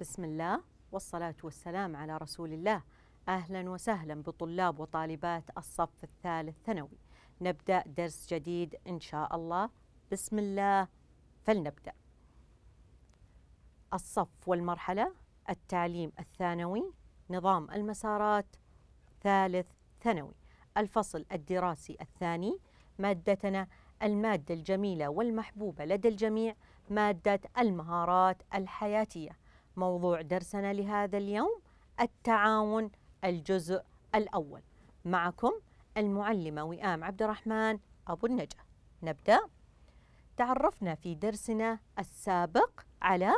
بسم الله والصلاة والسلام على رسول الله أهلا وسهلا بطلاب وطالبات الصف الثالث ثانوي نبدأ درس جديد إن شاء الله بسم الله فلنبدأ الصف والمرحلة التعليم الثانوي نظام المسارات ثالث ثانوي الفصل الدراسي الثاني مادتنا المادة الجميلة والمحبوبة لدى الجميع مادة المهارات الحياتية موضوع درسنا لهذا اليوم التعاون الجزء الأول معكم المعلمة وئام عبد الرحمن أبو النجا نبدأ تعرفنا في درسنا السابق على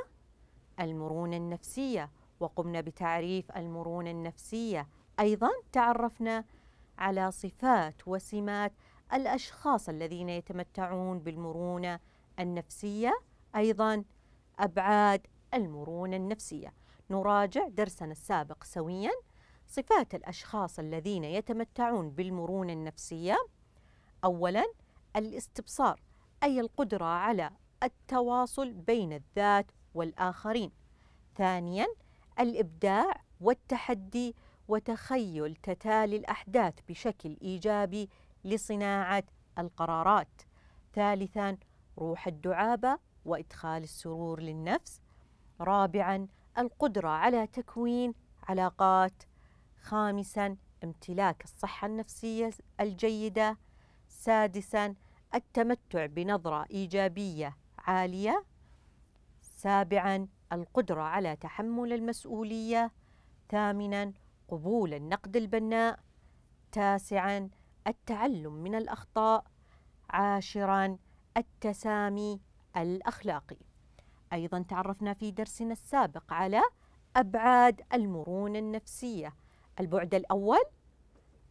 المرونة النفسية وقمنا بتعريف المرونة النفسية أيضا تعرفنا على صفات وسمات الأشخاص الذين يتمتعون بالمرونة النفسية أيضا أبعاد المرونة النفسية نراجع درسنا السابق سويا صفات الأشخاص الذين يتمتعون بالمرونة النفسية أولا الاستبصار أي القدرة على التواصل بين الذات والآخرين ثانيا الإبداع والتحدي وتخيل تتالي الأحداث بشكل إيجابي لصناعة القرارات ثالثا روح الدعابة وإدخال السرور للنفس رابعا القدرة على تكوين علاقات خامسا امتلاك الصحة النفسية الجيدة سادسا التمتع بنظرة إيجابية عالية سابعا القدرة على تحمل المسؤولية ثامنا قبول النقد البناء تاسعا التعلم من الأخطاء عاشرا التسامي الأخلاقي أيضا تعرفنا في درسنا السابق على أبعاد المرونة النفسية البعد الأول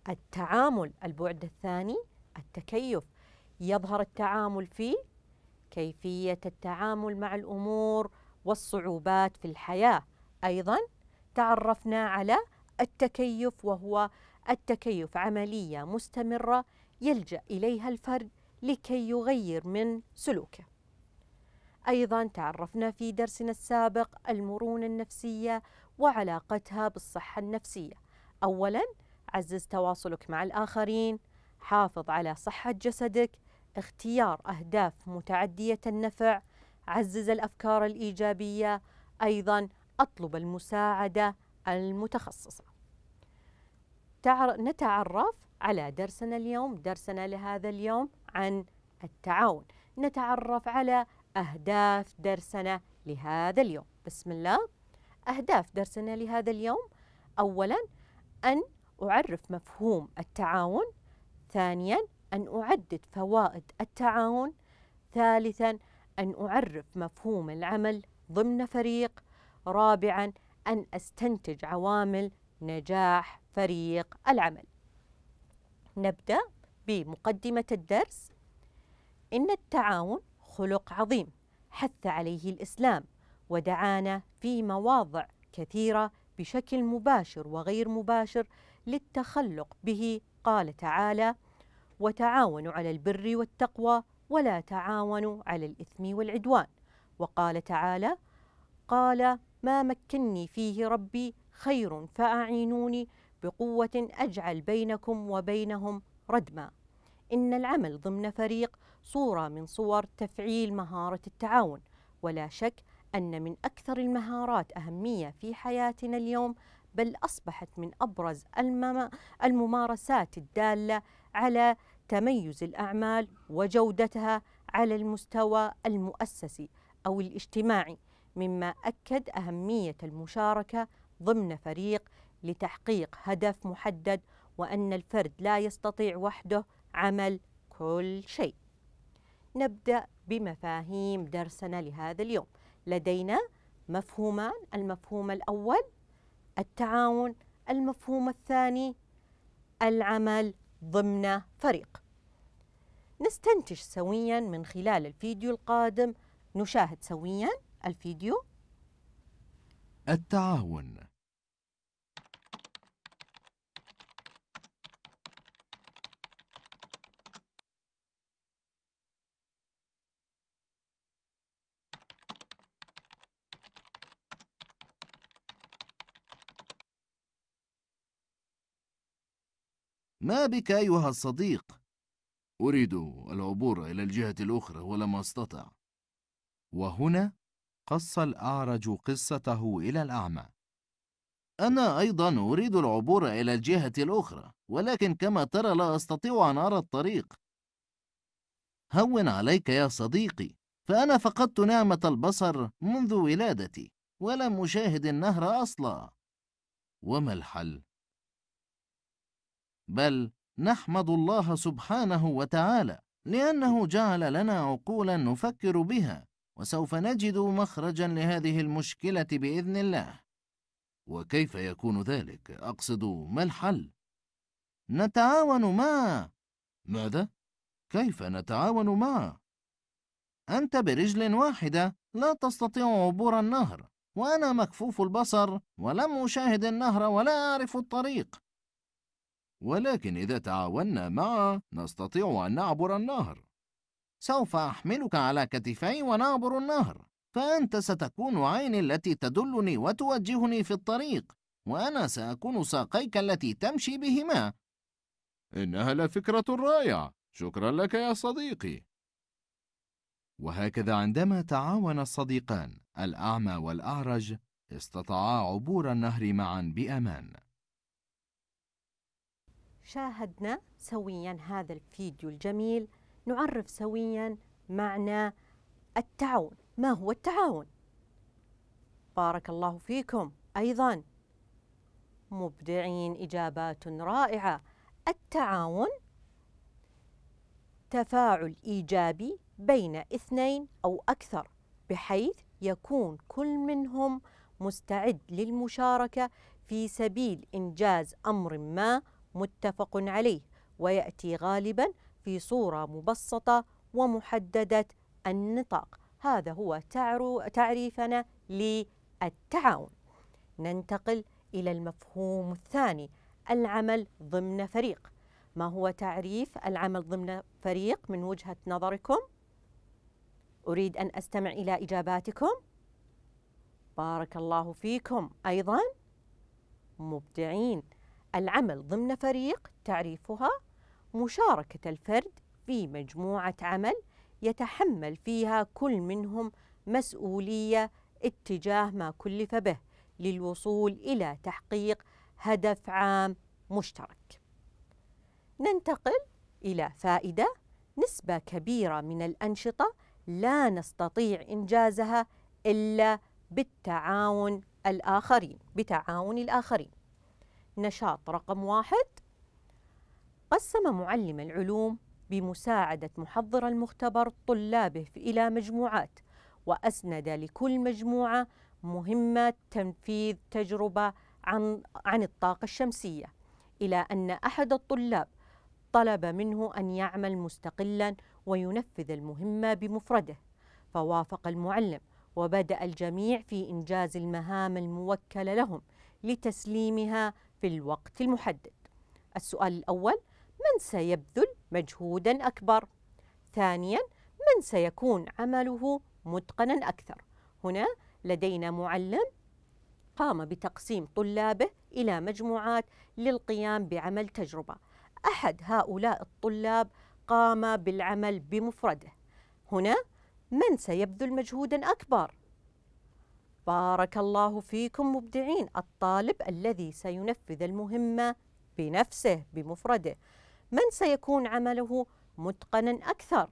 التعامل البعد الثاني التكيف يظهر التعامل في كيفية التعامل مع الأمور والصعوبات في الحياة أيضا تعرفنا على التكيف وهو التكيف عملية مستمرة يلجأ إليها الفرد لكي يغير من سلوكه أيضا تعرفنا في درسنا السابق المرونة النفسية وعلاقتها بالصحة النفسية أولا عزز تواصلك مع الآخرين حافظ على صحة جسدك اختيار أهداف متعدية النفع عزز الأفكار الإيجابية أيضا أطلب المساعدة المتخصصة نتعرف على درسنا اليوم درسنا لهذا اليوم عن التعاون نتعرف على أهداف درسنا لهذا اليوم بسم الله أهداف درسنا لهذا اليوم أولا أن أعرف مفهوم التعاون ثانيا أن أعدد فوائد التعاون ثالثا أن أعرف مفهوم العمل ضمن فريق رابعا أن أستنتج عوامل نجاح فريق العمل نبدأ بمقدمة الدرس إن التعاون خلق عظيم حث عليه الإسلام ودعانا في مواضع كثيرة بشكل مباشر وغير مباشر للتخلق به قال تعالى وتعاونوا على البر والتقوى ولا تعاونوا على الإثم والعدوان وقال تعالى قال ما مكني فيه ربي خير فأعينوني بقوة أجعل بينكم وبينهم ردما إن العمل ضمن فريق صورة من صور تفعيل مهارة التعاون ولا شك أن من أكثر المهارات أهمية في حياتنا اليوم بل أصبحت من أبرز الممارسات الدالة على تميز الأعمال وجودتها على المستوى المؤسسي أو الاجتماعي مما أكد أهمية المشاركة ضمن فريق لتحقيق هدف محدد وأن الفرد لا يستطيع وحده عمل كل شيء نبدأ بمفاهيم درسنا لهذا اليوم لدينا مفهومان المفهوم الأول التعاون المفهوم الثاني العمل ضمن فريق نستنتج سويا من خلال الفيديو القادم نشاهد سويا الفيديو التعاون ما بك أيها الصديق؟ أريد العبور إلى الجهة الأخرى ولم أستطع وهنا قص الأعرج قصته إلى الأعمى أنا أيضا أريد العبور إلى الجهة الأخرى ولكن كما ترى لا أستطيع أن أرى الطريق هون عليك يا صديقي فأنا فقدت نعمة البصر منذ ولادتي ولم أشاهد النهر أصلا وما الحل؟ بل نحمد الله سبحانه وتعالى لأنه جعل لنا عقولا نفكر بها وسوف نجد مخرجا لهذه المشكلة بإذن الله وكيف يكون ذلك؟ أقصد ما الحل؟ نتعاون مع ماذا؟ كيف نتعاون مع؟ أنت برجل واحدة لا تستطيع عبور النهر وأنا مكفوف البصر ولم أشاهد النهر ولا أعرف الطريق ولكن إذا تعاوننا معا نستطيع أن نعبر النهر سوف أحملك على كتفي ونعبر النهر فأنت ستكون عيني التي تدلني وتوجهني في الطريق وأنا سأكون ساقيك التي تمشي بهما إنها لفكرة رائعة شكرا لك يا صديقي وهكذا عندما تعاون الصديقان الأعمى والأعرج استطاعا عبور النهر معا بأمان شاهدنا سويا هذا الفيديو الجميل نعرف سويا معنى التعاون ما هو التعاون بارك الله فيكم ايضا مبدعين اجابات رائعه التعاون تفاعل ايجابي بين اثنين او اكثر بحيث يكون كل منهم مستعد للمشاركه في سبيل انجاز امر ما متفق عليه وياتي غالبا في صوره مبسطه ومحدده النطاق هذا هو تعريفنا للتعاون ننتقل الى المفهوم الثاني العمل ضمن فريق ما هو تعريف العمل ضمن فريق من وجهه نظركم اريد ان استمع الى اجاباتكم بارك الله فيكم ايضا مبدعين العمل ضمن فريق تعريفها مشاركة الفرد في مجموعة عمل يتحمل فيها كل منهم مسؤولية اتجاه ما كلف به للوصول إلى تحقيق هدف عام مشترك. ننتقل إلى فائدة نسبة كبيرة من الأنشطة لا نستطيع إنجازها إلا بالتعاون الآخرين بتعاون الآخرين نشاط رقم واحد قسم معلم العلوم بمساعدة محضر المختبر طلابه إلى مجموعات وأسند لكل مجموعة مهمة تنفيذ تجربة عن, عن الطاقة الشمسية إلى أن أحد الطلاب طلب منه أن يعمل مستقلا وينفذ المهمة بمفرده فوافق المعلم وبدأ الجميع في إنجاز المهام الموكلة لهم لتسليمها في الوقت المحدد السؤال الأول من سيبذل مجهودا أكبر؟ ثانيا من سيكون عمله متقنا أكثر؟ هنا لدينا معلم قام بتقسيم طلابه إلى مجموعات للقيام بعمل تجربة أحد هؤلاء الطلاب قام بالعمل بمفرده هنا من سيبذل مجهودا أكبر؟ بارك الله فيكم مبدعين الطالب الذي سينفذ المهمة بنفسه بمفرده من سيكون عمله متقنا أكثر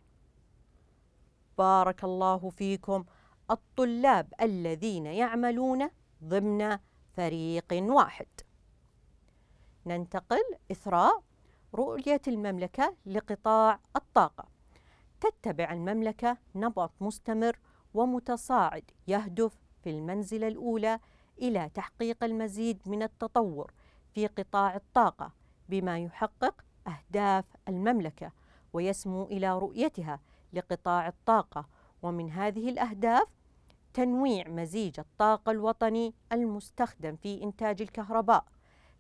بارك الله فيكم الطلاب الذين يعملون ضمن فريق واحد ننتقل إثراء رؤية المملكة لقطاع الطاقة تتبع المملكة نمط مستمر ومتصاعد يهدف في المنزلة الأولى إلى تحقيق المزيد من التطور في قطاع الطاقة بما يحقق أهداف المملكة ويسمو إلى رؤيتها لقطاع الطاقة ومن هذه الأهداف تنويع مزيج الطاقة الوطني المستخدم في إنتاج الكهرباء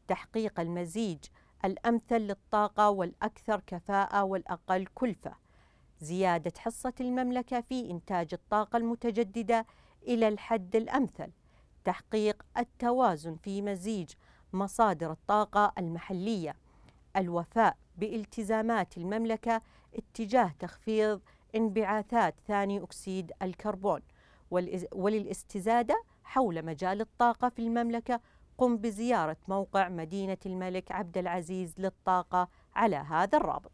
تحقيق المزيج الأمثل للطاقة والأكثر كفاءة والأقل كلفة زيادة حصة المملكة في إنتاج الطاقة المتجددة إلى الحد الأمثل تحقيق التوازن في مزيج مصادر الطاقة المحلية الوفاء بالتزامات المملكة اتجاه تخفيض انبعاثات ثاني أكسيد الكربون وللاستزادة حول مجال الطاقة في المملكة قم بزيارة موقع مدينة الملك عبد العزيز للطاقة على هذا الرابط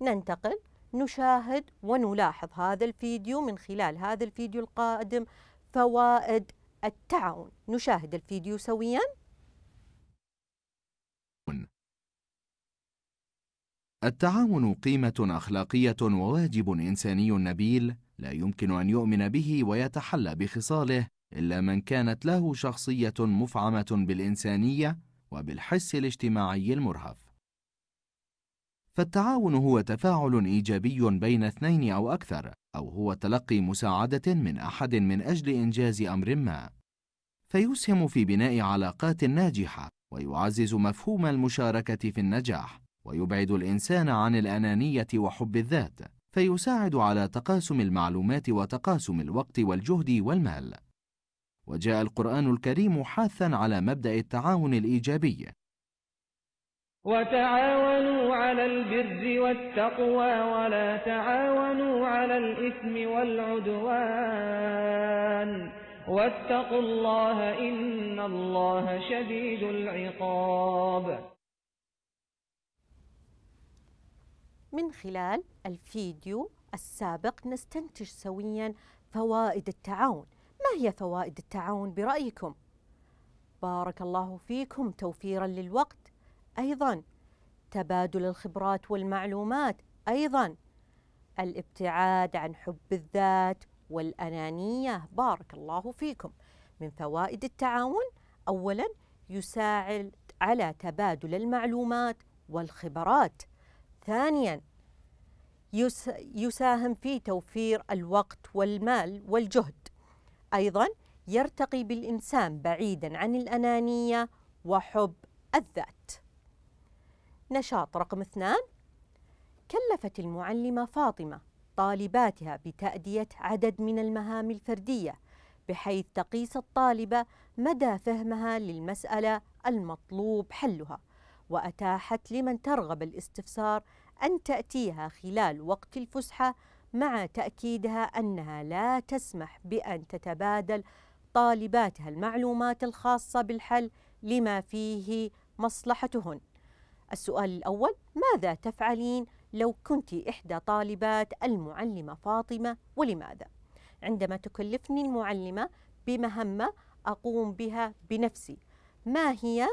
ننتقل نشاهد ونلاحظ هذا الفيديو من خلال هذا الفيديو القادم فوائد التعاون نشاهد الفيديو سويا التعاون قيمة أخلاقية وواجب إنساني نبيل لا يمكن أن يؤمن به ويتحلى بخصاله إلا من كانت له شخصية مفعمة بالإنسانية وبالحس الاجتماعي المرهف فالتعاون هو تفاعل إيجابي بين اثنين أو أكثر أو هو تلقي مساعدة من أحد من أجل إنجاز أمر ما فيسهم في بناء علاقات ناجحة ويعزز مفهوم المشاركة في النجاح ويبعد الإنسان عن الأنانية وحب الذات فيساعد على تقاسم المعلومات وتقاسم الوقت والجهد والمال وجاء القرآن الكريم حاثا على مبدأ التعاون الإيجابي وتعاونوا على البر والتقوى ولا تعاونوا على الإثم والعدوان واتقوا الله إن الله شديد العقاب من خلال الفيديو السابق نستنتج سويا فوائد التعاون ما هي فوائد التعاون برأيكم؟ بارك الله فيكم توفيرا للوقت ايضا تبادل الخبرات والمعلومات ايضا الابتعاد عن حب الذات والانانيه بارك الله فيكم من فوائد التعاون اولا يساعد على تبادل المعلومات والخبرات ثانيا يساهم في توفير الوقت والمال والجهد ايضا يرتقي بالانسان بعيدا عن الانانيه وحب الذات نشاط رقم اثنان كلفت المعلمة فاطمة طالباتها بتأدية عدد من المهام الفردية بحيث تقيس الطالبة مدى فهمها للمسألة المطلوب حلها وأتاحت لمن ترغب الاستفسار أن تأتيها خلال وقت الفسحة مع تأكيدها أنها لا تسمح بأن تتبادل طالباتها المعلومات الخاصة بالحل لما فيه مصلحتهن السؤال الأول ماذا تفعلين لو كنت إحدى طالبات المعلمة فاطمة ولماذا؟ عندما تكلفني المعلمة بمهمة أقوم بها بنفسي ما هي؟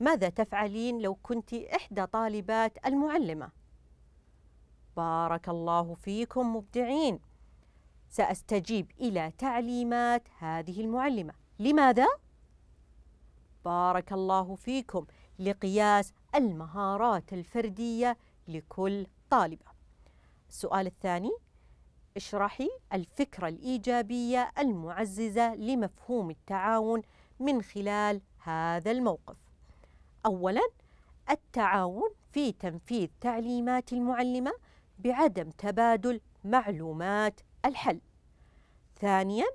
ماذا تفعلين لو كنت إحدى طالبات المعلمة؟ بارك الله فيكم مبدعين سأستجيب إلى تعليمات هذه المعلمة لماذا؟ بارك الله فيكم لقياس المهارات الفردية لكل طالبة السؤال الثاني اشرحي الفكرة الإيجابية المعززة لمفهوم التعاون من خلال هذا الموقف أولا التعاون في تنفيذ تعليمات المعلمة بعدم تبادل معلومات الحل ثانيا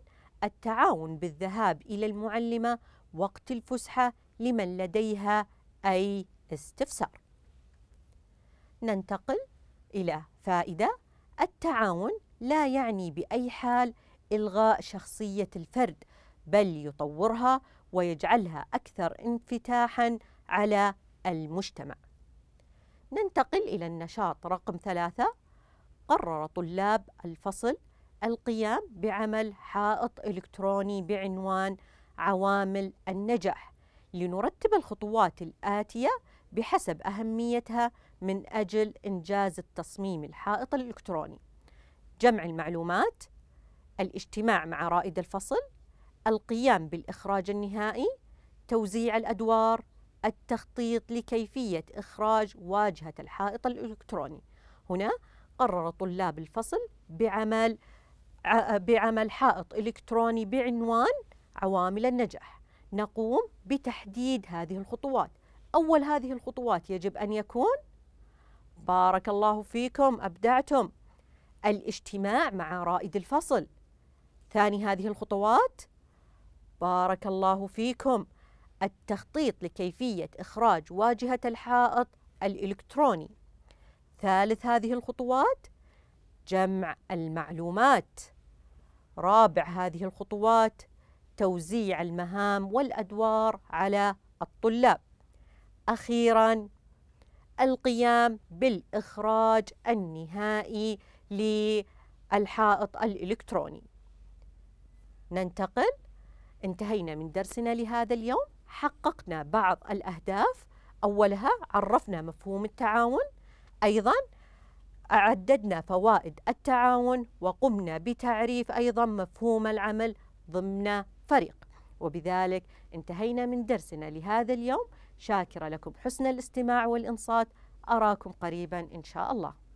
التعاون بالذهاب إلى المعلمة وقت الفسحة لمن لديها أي استفسار ننتقل إلى فائدة التعاون لا يعني بأي حال إلغاء شخصية الفرد بل يطورها ويجعلها أكثر انفتاحا على المجتمع ننتقل إلى النشاط رقم ثلاثة قرر طلاب الفصل القيام بعمل حائط إلكتروني بعنوان عوامل النجاح لنرتب الخطوات الآتية بحسب أهميتها من أجل إنجاز التصميم الحائط الإلكتروني جمع المعلومات الاجتماع مع رائد الفصل القيام بالإخراج النهائي توزيع الأدوار التخطيط لكيفية إخراج واجهة الحائط الإلكتروني هنا قرر طلاب الفصل بعمل بعمل حائط إلكتروني بعنوان عوامل النجاح نقوم بتحديد هذه الخطوات أول هذه الخطوات يجب أن يكون بارك الله فيكم أبدعتم الاجتماع مع رائد الفصل ثاني هذه الخطوات بارك الله فيكم التخطيط لكيفية إخراج واجهة الحائط الإلكتروني ثالث هذه الخطوات جمع المعلومات رابع هذه الخطوات توزيع المهام والادوار على الطلاب اخيرا القيام بالاخراج النهائي للحائط الالكتروني ننتقل انتهينا من درسنا لهذا اليوم حققنا بعض الاهداف اولها عرفنا مفهوم التعاون ايضا أعددنا فوائد التعاون وقمنا بتعريف أيضا مفهوم العمل ضمن فريق وبذلك انتهينا من درسنا لهذا اليوم شاكرة لكم حسن الاستماع والإنصات أراكم قريبا إن شاء الله